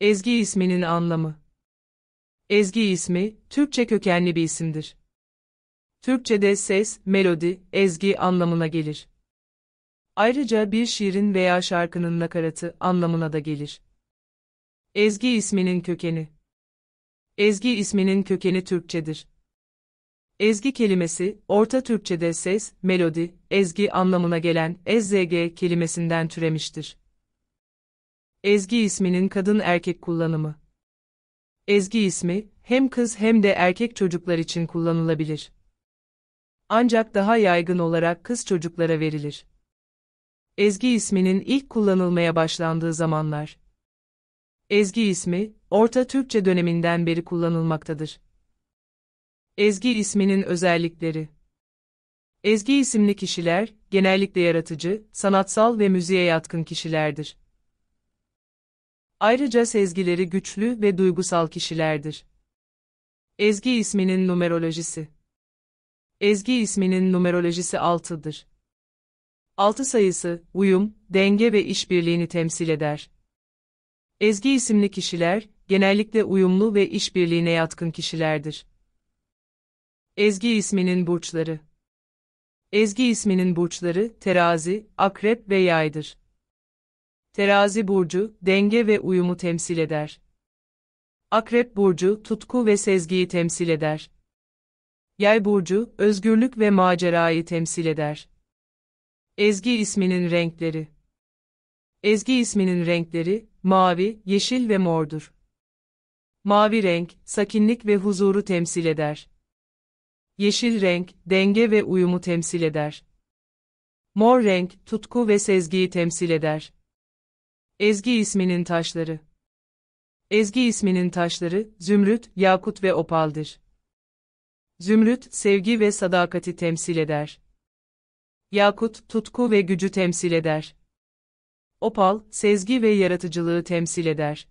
Ezgi isminin anlamı Ezgi ismi, Türkçe kökenli bir isimdir. Türkçe'de ses, melodi, ezgi anlamına gelir. Ayrıca bir şiirin veya şarkının nakaratı anlamına da gelir. Ezgi isminin kökeni Ezgi isminin kökeni Türkçedir. Ezgi kelimesi, Orta Türkçe'de ses, melodi, ezgi anlamına gelen ezzg kelimesinden türemiştir. Ezgi isminin kadın erkek kullanımı. Ezgi ismi hem kız hem de erkek çocuklar için kullanılabilir. Ancak daha yaygın olarak kız çocuklara verilir. Ezgi isminin ilk kullanılmaya başlandığı zamanlar. Ezgi ismi Orta Türkçe döneminden beri kullanılmaktadır. Ezgi isminin özellikleri Ezgi isimli kişiler, genellikle yaratıcı, sanatsal ve müziğe yatkın kişilerdir. Ayrıca sezgileri güçlü ve duygusal kişilerdir. Ezgi isminin numerolojisi Ezgi isminin numerolojisi 6'dır. 6 sayısı, uyum, denge ve işbirliğini temsil eder. Ezgi isimli kişiler, genellikle uyumlu ve işbirliğine yatkın kişilerdir. Ezgi isminin burçları Ezgi isminin burçları, terazi, akrep ve yaydır. Terazi burcu, denge ve uyumu temsil eder. Akrep burcu, tutku ve sezgiyi temsil eder. Yay burcu, özgürlük ve macerayı temsil eder. Ezgi isminin renkleri. Ezgi isminin renkleri, mavi, yeşil ve mordur. Mavi renk, sakinlik ve huzuru temsil eder. Yeşil renk, denge ve uyumu temsil eder. Mor renk, tutku ve sezgiyi temsil eder. Ezgi isminin taşları. Ezgi isminin taşları, zümrüt, yakut ve opaldır. Zümrüt, sevgi ve sadakati temsil eder. Yakut, tutku ve gücü temsil eder. Opal, sezgi ve yaratıcılığı temsil eder.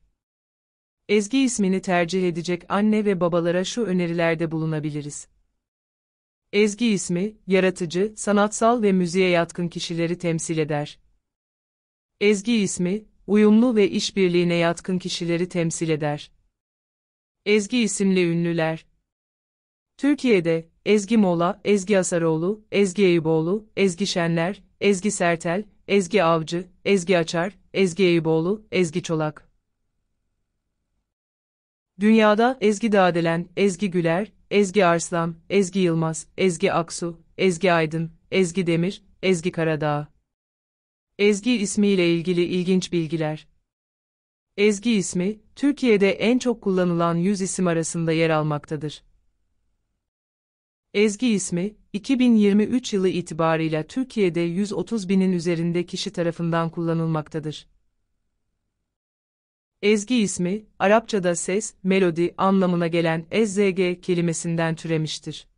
Ezgi ismini tercih edecek anne ve babalara şu önerilerde bulunabiliriz. Ezgi ismi, yaratıcı, sanatsal ve müziğe yatkın kişileri temsil eder. Ezgi ismi, uyumlu ve işbirliğine yatkın kişileri temsil eder. Ezgi isimli ünlüler Türkiye'de, Ezgi Mola, Ezgi Asaroğlu, Ezgi Eyüboğlu, Ezgi Şenler, Ezgi Sertel, Ezgi Avcı, Ezgi Açar, Ezgi Eyüboğlu, Ezgi Çolak. Dünyada Ezgi Dadelen, Ezgi Güler, Ezgi Arslan, Ezgi Yılmaz, Ezgi Aksu, Ezgi Aydın, Ezgi Demir, Ezgi Karadağ. Ezgi ismiyle ilgili ilginç bilgiler. Ezgi ismi, Türkiye'de en çok kullanılan yüz isim arasında yer almaktadır. Ezgi ismi, 2023 yılı itibarıyla Türkiye'de 130 binin üzerinde kişi tarafından kullanılmaktadır. Ezgi ismi, Arapçada ses, melodi anlamına gelen ezzg kelimesinden türemiştir.